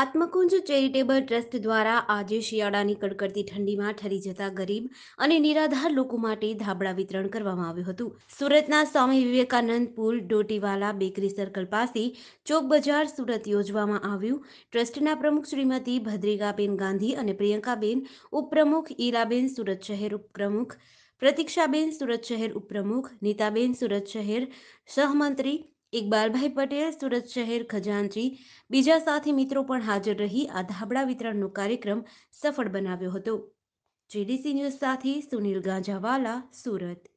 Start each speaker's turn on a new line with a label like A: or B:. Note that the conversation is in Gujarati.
A: આત્મકુંજ ચેરિટેબલ ટ્રસ્ટ દ્વારા આજે શિયાળાની કડકડતી ઠંડીમાં ઠરી જતા ગરીબ અને નિરાધાર લોકો માટે ધાબળા વિતરણ કરવામાં આવ્યું હતું સુરતના સ્વામી વિવેકાનંદ પુલ ડોટીવાલા બેકરી સર્કલ પાસે ચોક બજાર સુરત યોજવામાં આવ્યું ટ્રસ્ટના પ્રમુખ શ્રીમતી ભદ્રિકાબેન ગાંધી અને પ્રિયંકાબેન ઉપપ્રમુખ ઈલાબેન સુરત શહેર ઉપપ્રમુખ પ્રતિક્ષાબેન સુરત શહેર ઉપપ્રમુખ નીતાબેન સુરત શહેર સહમંત્રી ઇકબાલભાઈ પટેલ સુરત શહેર ખજાનચી બીજા સાથી મિત્રો પણ હાજર રહી આ ધાબળા વિતરણનો કાર્યક્રમ સફળ બનાવ્યો હતો જીડીસી ન્યૂઝ સાથે સુનિલ ગાંજાવાલા સુરત